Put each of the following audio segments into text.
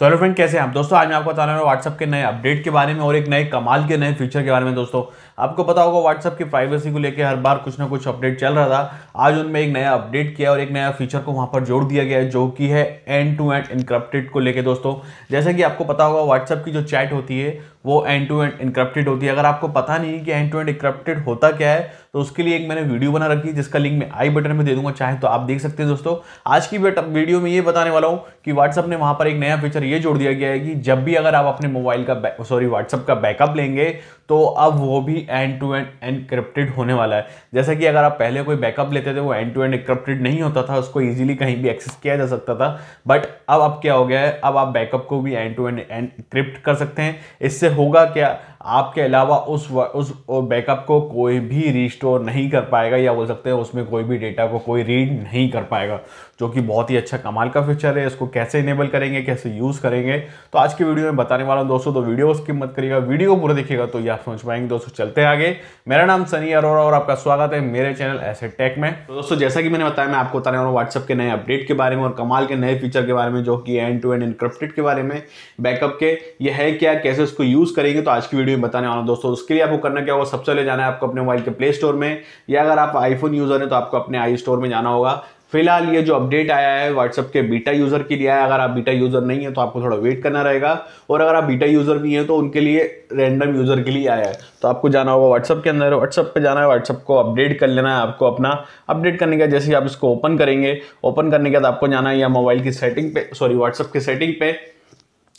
तो hello friend कैसे हैं आप दोस्तों आज मैं आपको बता रहा हूँ व्हाट्सअप के नए अपडेट के बारे में और एक नए कमाल के नए फीचर के बारे में दोस्तों आपको पता होगा व्हाट्सअप की प्राइवेसी को लेकर हर बार कुछ ना कुछ अपडेट चल रहा था आज उनमें एक नया अपडेट किया और एक नया फीचर को वहाँ पर जोड़ दिया गया है जो कि है एंड टू एंड इनक्रप्टेड को लेकर दोस्तों जैसे कि आपको पता होगा व्हाट्सअप की जो चैट होती है वो एंड टू एंड इंक्रप्टेड होती है अगर आपको पता नहीं कि एंड टू एंड इंक्रप्टेड होता क्या है तो उसके लिए एक मैंने वीडियो बना रखी है जिसका लिंक मैं आई बटन में दे दूंगा चाहे तो आप देख सकते हैं दोस्तों आज की वीडियो में ये बताने वाला हूँ कि व्हाट्सअप ने वहाँ पर एक नया फीचर ये जोड़ दिया गया है कि जब भी अगर आप अपने मोबाइल का सॉरी व्हाट्सअप का बैकअप लेंगे तो अब वो भी एंड टू एंड एनक्रिप्टेड होने वाला है जैसा कि अगर आप पहले कोई बैकअप लेते थे वो एंड टू एंड एनक्रिप्टेड नहीं होता था उसको इजीली कहीं भी एक्सेस किया जा सकता था बट अब अब क्या हो गया है अब आप बैकअप को भी एंड टू एंड एनक्रिप्ट कर सकते हैं इससे होगा क्या आपके अलावा उस उस बैकअप को कोई भी रिस्टोर नहीं कर पाएगा या बोल सकते हैं उसमें कोई भी डेटा को कोई रीड नहीं कर पाएगा जो कि बहुत ही अच्छा कमाल का फीचर है इसको कैसे इनेबल करेंगे कैसे यूज़ करेंगे तो आज की वीडियो में बताने वाला हूँ दोस्तों तो वीडियो उसकी मत करिएगा वीडियो पूरा देखिएगा तो यह तक पहुंच पाएंगे दोस्तों चलते हैं आगे मेरा नाम सनी अरोरा और आपका स्वागत है मेरे चैनल एसेट टेक में तो दोस्तों जैसा कि मैंने बताया मैं आपको बता रहा हूँ व्हाट्सअप के नए अपडेट के बारे में और कमाल के नए फीचर के बारे में जो कि एंड टू एंड इनक्रिप्टेड के बारे में बैकअप के ये है क्या कैसे उसको यूज़ करेंगे तो आज की वीडियो में बताने वाला दोस्तों उसके लिए आपको करना क्या होगा सबसे पहले जाना है आपको अपने मोबाइल के प्ले स्टोर में या अगर आप आईफोन यूज़र हैं तो आपको अपने आई स्टोर में जाना होगा फिलहाल ये जो अपडेट आया है व्हाट्सएप के बीटा यूज़र के लिए आया अगर आप बीटा यूज़र नहीं है तो आपको थोड़ा वेट करना रहेगा और अगर आप बीटा यूज़र भी हैं तो उनके लिए रैंडम यूज़र के लिए आया है तो आपको जाना होगा व्हाट्सअप के अंदर व्हाट्सअप पे जाना है व्हाट्सअप को अपडेट कर लेना है आपको अपना अपडेट करने का जैसे आप इसको ओपन करेंगे ओपन करने के बाद आपको जाना है या मोबाइल की सेटिंग पे सॉरी व्हाट्सअप की सेटिंग पे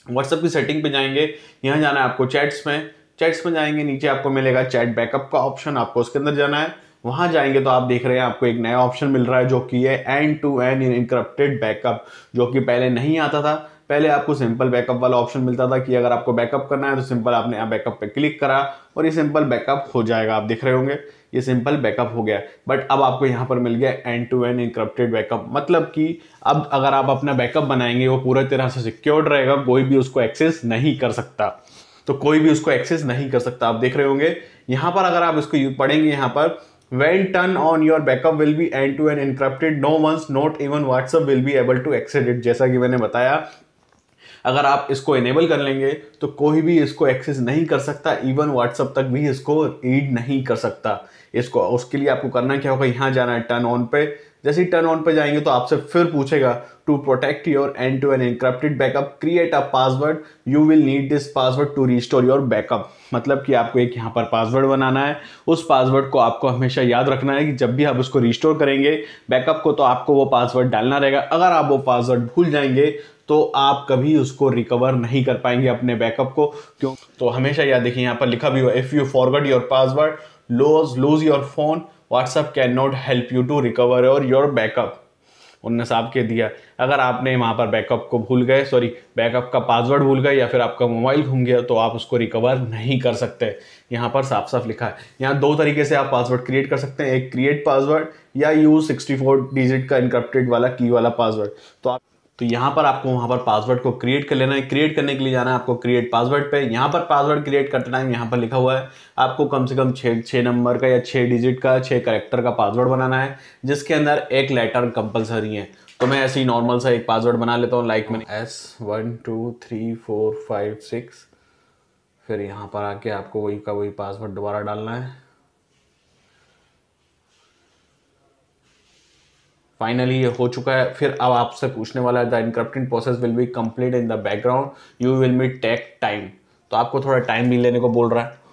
व्हाट्सअप की सेटिंग पे जाएंगे यहाँ जाना है आपको चैट्स में चैट्स में जाएंगे नीचे आपको मिलेगा चैट बैकअप का ऑप्शन आपको उसके अंदर जाना है वहां जाएंगे तो आप देख रहे हैं आपको एक नया ऑप्शन मिल रहा है जो कि है end to end in encrypted backup जो कि पहले नहीं आता था पहले आपको सिंपल बैकअप वाला ऑप्शन मिलता था कि अगर आपको बैकअप करना है तो सिंपल आपने यहाँ बैकअप पे क्लिक करा और ये सिंपल बैकअप हो जाएगा आप देख रहे होंगे ये सिंपल बैकअप हो गया बट अब आपको यहाँ पर मिल गया end to end encrypted backup मतलब कि अब अगर आप अपना बैकअप बनाएंगे वो पूरी तरह से सिक्योर्ड रहेगा कोई भी उसको एक्सेस नहीं कर सकता तो कोई भी उसको एक्सेस नहीं कर सकता आप देख रहे होंगे यहाँ पर अगर आप इसको पढ़ेंगे यहाँ पर when turn on your backup will be end to end encrypted no one's not even whatsapp will be able to access it जैसा कि मैंने बताया अगर आप इसको इनेबल कर लेंगे तो कोई भी इसको एक्सेस नहीं कर सकता इवन व्हाट्सअप तक भी इसको रीड नहीं कर सकता इसको उसके लिए आपको करना क्या होगा यहाँ जाना है टर्न ऑन पे जैसे ही टर्न ऑन पे जाएंगे तो आपसे फिर पूछेगा to protect your end to end encrypted backup create a password you will need this password to restore your backup मतलब कि आपको एक यहाँ पर पासवर्ड बनाना है उस पासवर्ड को आपको हमेशा याद रखना है कि जब भी आप उसको रिस्टोर करेंगे बैकअप को तो आपको वो पासवर्ड डालना रहेगा अगर आप वो पासवर्ड भूल जाएंगे तो आप कभी उसको रिकवर नहीं कर पाएंगे अपने बैकअप को क्यों तो हमेशा याद देखिए यहाँ पर लिखा भी हो if you forward your password lose lose your phone WhatsApp can not help you to recover your your backup उनने साफ के दिया अगर आपने वहाँ पर बैकअप को भूल गए सॉरी बैकअप का पासवर्ड भूल गए या फिर आपका मोबाइल घूम गया तो आप उसको रिकवर नहीं कर सकते यहाँ पर साफ साफ लिखा है यहाँ दो तरीके से आप पासवर्ड क्रिएट कर सकते हैं एक क्रिएट पासवर्ड या यू सिक्सटी फोर डिजिट का इनक्रप्टेड वाला की वाला पासवर्ड तो आप तो यहाँ पर आपको वहाँ पर पासवर्ड को क्रिएट कर लेना है क्रिएट करने के लिए जाना है आपको क्रिएट पासवर्ड पे यहाँ पर पासवर्ड क्रिएट करते टाइम यहाँ पर लिखा हुआ है आपको कम से कम छः छः नंबर का या छः डिजिट का छः करेक्टर का पासवर्ड बनाना है जिसके अंदर एक लेटर कंपलसरी है तो मैं ऐसे ही नॉर्मल सा एक पासवर्ड बना लेता हूँ लाइक मैंने S one two three four five six फिर यहाँ पर आके आपको वही का वही पासवर्ड दोबारा डालना है फाइनली ये हो चुका है फिर अब आपसे पूछने वाला है the encrypting process will be complete in the background you will be take time तो आपको थोड़ा टाइम भी लेने को बोल रहा है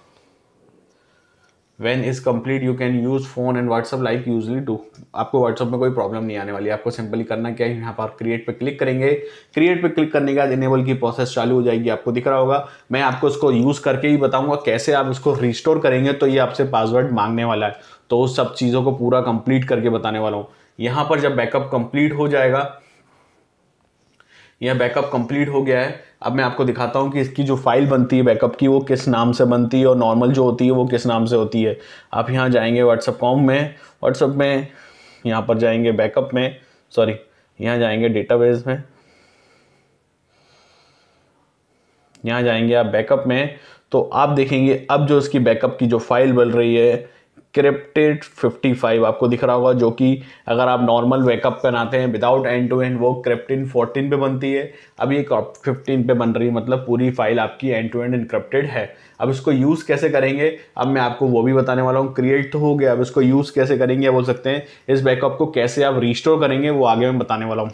when is complete you can use phone and WhatsApp like usually do आपको व्हाट्सअप में कोई प्रॉब्लम नहीं आने वाली आपको सिंपली करना क्या है यहाँ पर क्रिएट पे क्लिक करेंगे क्रिएट पे क्लिक करने के बाद इनेबल की प्रोसेस चालू हो जाएगी आपको दिख रहा होगा मैं आपको इसको यूज़ करके ही बताऊंगा कैसे आप इसको रिस्टोर करेंगे तो ये आपसे पासवर्ड मांगने वाला है तो उस सब चीज़ों को पूरा कंप्लीट करके बताने वाला हूँ यहाँ पर जब बैकअप कंप्लीट हो जाएगा यह बैकअप कंप्लीट हो गया है अब मैं आपको दिखाता हूं कि इसकी जो फाइल बनती है बैकअप की वो किस नाम से बनती है और नॉर्मल जो होती है वो किस नाम से होती है आप यहां जाएंगे व्हाट्सअप कॉम में व्हाट्सअप में यहां पर जाएंगे बैकअप में सॉरी यहाँ जाएंगे डेटाबेस में यहाँ जाएंगे आप बैकअप में तो आप देखेंगे अब जो इसकी बैकअप की जो फाइल बन रही है क्रिप्टेड 55 आपको दिख रहा होगा जो कि अगर आप नॉर्मल वेकअप बनाते हैं विदाउट एंड टू एंड वो क्रिप्टिन 14 पे बनती है अब ये 15 पे बन रही है मतलब पूरी फाइल आपकी एंड टू एंड इनक्रिप्टेड है अब इसको यूज़ कैसे करेंगे अब मैं आपको वो भी बताने वाला हूँ क्रिएट तो हो गया अब इसको यूज़ कैसे करेंगे बोल सकते हैं इस बैकअप को कैसे आप रिस्टोर करेंगे वो आगे मैं बताने वाला हूँ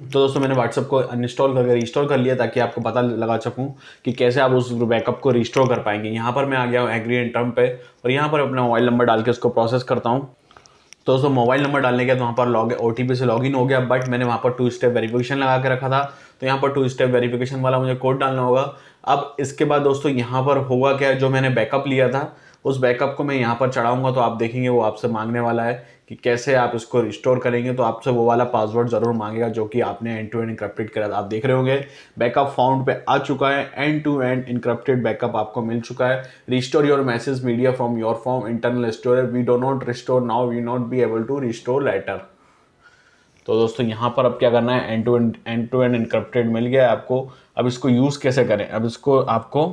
तो दोस्तों मैंने व्हाट्सअप को अनइंस्टॉल करके रिस्टोर कर लिया ताकि आपको पता लगा सकूँ कि कैसे आप उस बैकअप को रिस्टोर कर पाएंगे यहाँ पर मैं आ गया हूँ एग्री एंड टर्म पे और यहाँ पर अपना मोबाइल नंबर डाल के उसको प्रोसेस करता हूँ तो दोस्तों मोबाइल नंबर डालने के बाद तो वहाँ पर लॉग ओ से इन हो गया बट मैंने वहाँ पर टू स्टेप वेरीफिकेशन लगा के रखा था तो यहाँ पर टू स्टेप वेरीफिकेशन वाला मुझे कोड डालना होगा अब इसके बाद दोस्तों यहाँ पर होगा क्या जो मैंने बैकअप लिया था उस बैकअप को मैं यहाँ पर चढ़ाऊँगा तो आप देखेंगे वो आपसे मांगने वाला है कि कैसे आप इसको रिस्टोर करेंगे तो आपसे वो वाला पासवर्ड ज़रूर मांगेगा जो कि आपने एंड टू एंड इंक्रप्टेड करा था आप देख रहे होंगे बैकअप फाउंड पे आ चुका है end to end encrypted backup आपको मिल चुका है restore your message media from your form internal storage we do not restore now we not be able to restore later तो दोस्तों यहाँ पर अब क्या करना है end to end end to end encrypted मिल गया आपको अब इसको यूज़ कैसे करें अब इसको आपको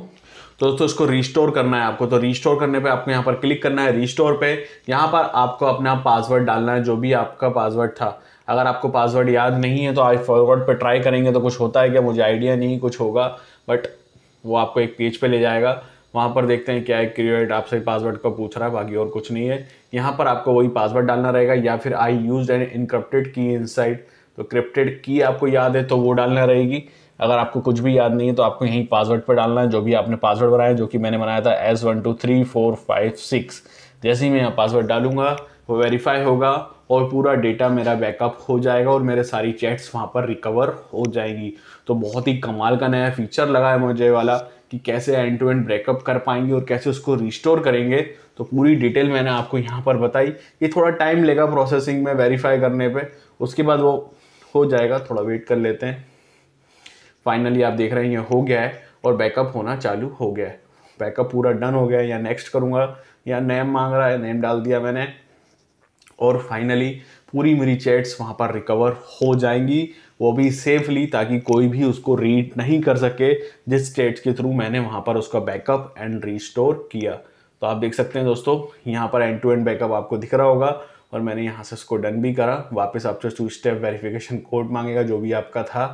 तो दोस्तों इसको रिस्टोर करना है आपको तो रिस्टोर करने पे आपको यहाँ पर क्लिक करना है रिस्टोर पे यहाँ पर आपको अपना पासवर्ड डालना है जो भी आपका पासवर्ड था अगर आपको पासवर्ड याद नहीं है तो आई फॉरवर्ड पर ट्राई करेंगे तो कुछ होता है क्या मुझे आइडिया नहीं कुछ होगा बट वो आपको एक पेज पर ले जाएगा वहाँ पर देखते हैं क्या है क्रिएट आपसे पासवर्ड का पूछ रहा है बाकी और कुछ नहीं है यहाँ पर आपको वही पासवर्ड डालना रहेगा या फिर I use end encrypted key inside तो क्रिप्टेड की आपको याद है तो वो डालना रहेगी अगर आपको कुछ भी याद नहीं है तो आपको यहीं पासवर्ड पर डालना है जो भी आपने पासवर्ड बनाया जो कि मैंने बनाया था S one two three four five six जैसे ही मैं यहाँ पासवर्ड डालूंगा वो वेरीफाई होगा और पूरा डेटा मेरा बैकअप हो जाएगा और मेरे सारी चैट्स वहाँ पर रिकवर हो जाएंगी तो बहुत ही कमाल का नया फीचर लगा है मुझे वाला कि कैसे एंड टू एंड ब्रेकअप कर पाएंगे और कैसे उसको रिस्टोर करेंगे तो पूरी डिटेल मैंने आपको यहाँ पर बताई ये थोड़ा टाइम लेगा प्रोसेसिंग में वेरीफाई करने पर उसके बाद वो हो जाएगा थोड़ा वेट कर लेते हैं फाइनली आप देख रहे हैं ये हो गया है और बैकअप होना चालू हो गया है बैकअप पूरा डन हो गया है या नेक्स्ट करूँगा या नेम मांग रहा है नेम डाल दिया मैंने और फाइनली पूरी मेरी चैट्स वहाँ पर रिकवर हो जाएंगी वो भी सेफली ताकि कोई भी उसको रीड नहीं कर सके जिस चैट्स के थ्रू मैंने वहाँ पर उसका बैकअप एंड रिस्टोर किया तो आप देख सकते हैं दोस्तों यहाँ पर एंड टू एंड बैकअप आपको दिख रहा होगा और मैंने यहाँ से उसको डन भी करा वापस आपसे टू स्टेप वेरिफिकेशन कोड मांगेगा जो भी आपका था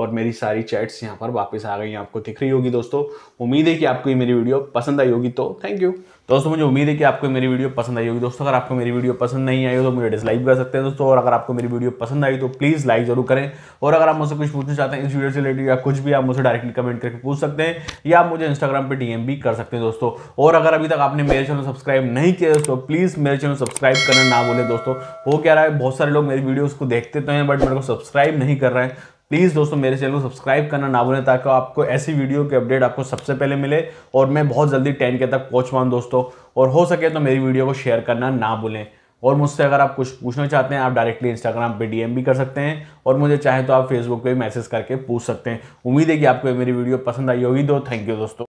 और मेरी सारी चैट्स यहाँ पर वापस आ गई आपको दिख रही होगी दोस्तों उम्मीद है कि आपको ये मेरी वीडियो पसंद आई होगी तो थैंक यू दोस्तों मुझे उम्मीद है कि आपको मेरी वीडियो पसंद आई होगी दोस्तों अगर आपको मेरी वीडियो पसंद नहीं आई हो तो मुझे डिसलाइक कर सकते हैं दोस्तों और अगर आपको मेरी वीडियो पसंद आई तो प्लीज़ लाइक जरूर करें और अगर आप मुझसे कुछ पूछना चाहते हैं इस वीडियो से रिलेटेड या कुछ भी आप मुझे डायरेक्टली कमेंट करके पूछ सकते हैं या आप मुझे इंस्टाग्राम पर डीएम भी कर सकते हैं दोस्तों और अगर अभी तक आपने मेरे चैनल सब्सक्राइब नहीं किया दोस्तों प्लीज़ मेरे चैनल सब्सक्राइब करना ना बोले दोस्तों हो क्या रहा है बहुत सारे लोग मेरी वीडियोज़ को देखते तो हैं बट मेरे को सब्सक्राइब नहीं कर रहे हैं प्लीज़ दोस्तों मेरे चैनल को सब्सक्राइब करना ना भूलें ताकि आपको ऐसी वीडियो के अपडेट आपको सबसे पहले मिले और मैं बहुत जल्दी टेन के तक पहुँच पाऊँ दोस्तों और हो सके तो मेरी वीडियो को शेयर करना ना भूलें और मुझसे अगर आप कुछ पूछना चाहते हैं आप डायरेक्टली इंस्टाग्राम पे डीएम भी कर सकते हैं और मुझे चाहे तो आप फेसबुक पे मैसेज करके पूछ सकते हैं उम्मीद है कि आपको मेरी वीडियो पसंद आई होगी तो थैंक यू दोस्तों